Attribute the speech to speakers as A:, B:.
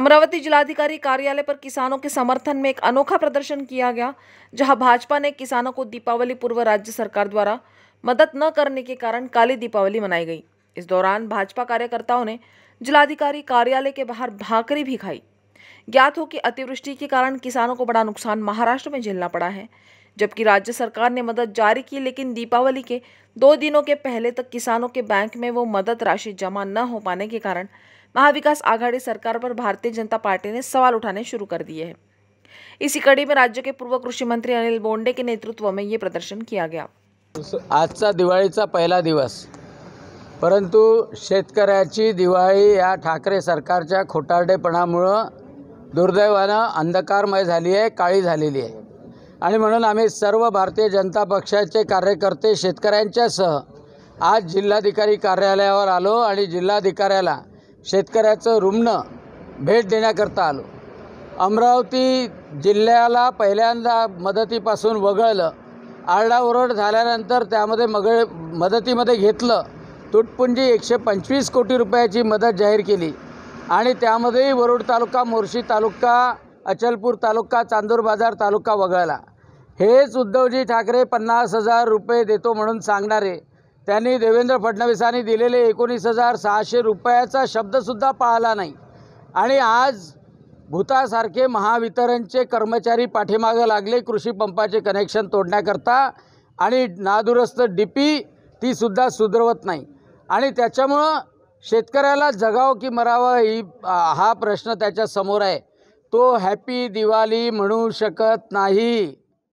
A: અમરાવતી જિલ્લા અધિકારી કાર્યાલય પર કિસાનો કે સમર્થન મે એક अनोखा પ્રદર્શન કિયા ગયા જહા ભાજપા ને કિસાનો કો દીપાવલી પૂર્વે રાજ્ય સરકાર દ્વારા મદદ ન કરને કે કારણ કાલી દીપાવલી મનાઈ ગઈ ઇસ દોરાન ભાજપા કાર્યકર્તાઓને જિલ્લા અધિકારી કાર્યાલય કે બહાર ભાકરી ભી ખાઈ જ્ઞાથો કે અતિવૃષ્ટિ કે કારણ કિસાનો કો બડા નુકસાન મહારાષ્ટ્ર મે જીલના પડા હૈ જબકી રાજ્ય સરકાર ને મદદ જારી કી લેકિન દીપાવલી કે 2 દિનો કે પહેલે તક કિસાનો કે બેંક મે વો મદદ રશી જમા ન હો પાને કે કારણ महाविकास आघाड़ी सरकार पर भारतीय जनता पार्टी ने सवाल उठाने शुरू कर दिए हैं इसी कड़ी में राज्य के पूर्व कृषि मंत्री अनिल बोंडे के नेतृत्व में ये प्रदर्शन किया गया
B: आजचा दिवाळीचा पहिला दिवस परंतु शेतकऱ्याची दिवाळी या ठाकरे सरकारच्या खोटारडेपणामुळं दुर्दैवानं अंधकारमय झाली आहे काळी झालेली आहे आणि म्हणून आम्ही सर्व भारतीय जनता पक्षाचे कार्यकर्ते शेतकऱ्यांच्यासह आज जिल्हाधिकारी कार्यालयावर आलो आणि जिल्हाधिकाऱ्याला शेतकऱ्याचं रुग्ण भेट देण्याकरता आलो अमरावती जिल्ह्याला पहिल्यांदा मदतीपासून वगळलं आरडाओरड झाल्यानंतर त्यामध्ये मगळ मदतीमध्ये घेतलं तुटपुंजी एकशे पंचवीस कोटी रुपयाची मदत जाहीर केली आणि त्यामध्येही वरुड तालुका मोर्शी तालुका अचलपूर तालुका चांदूर बाजार तालुका वगळला हेच उद्धवजी ठाकरे पन्नास हजार रुपये देतो म्हणून सांगणारे त्यांनी देवेंद्र फडणवीसांनी दिलेले एकोणीस हजार सहाशे रुपयाचा शब्दसुद्धा पाळला नाही आणि आज भूतासारखे महावितरणचे कर्मचारी पाठीमागं लागले कृषी पंपाचे कनेक्शन तोडण्याकरता आणि नादुरस्त डी पी तीसुद्धा सुधरवत नाही आणि त्याच्यामुळं शेतकऱ्याला जगावं की मरावं ही हा प्रश्न त्याच्यासमोर आहे तो हॅपी दिवाळी म्हणू शकत नाही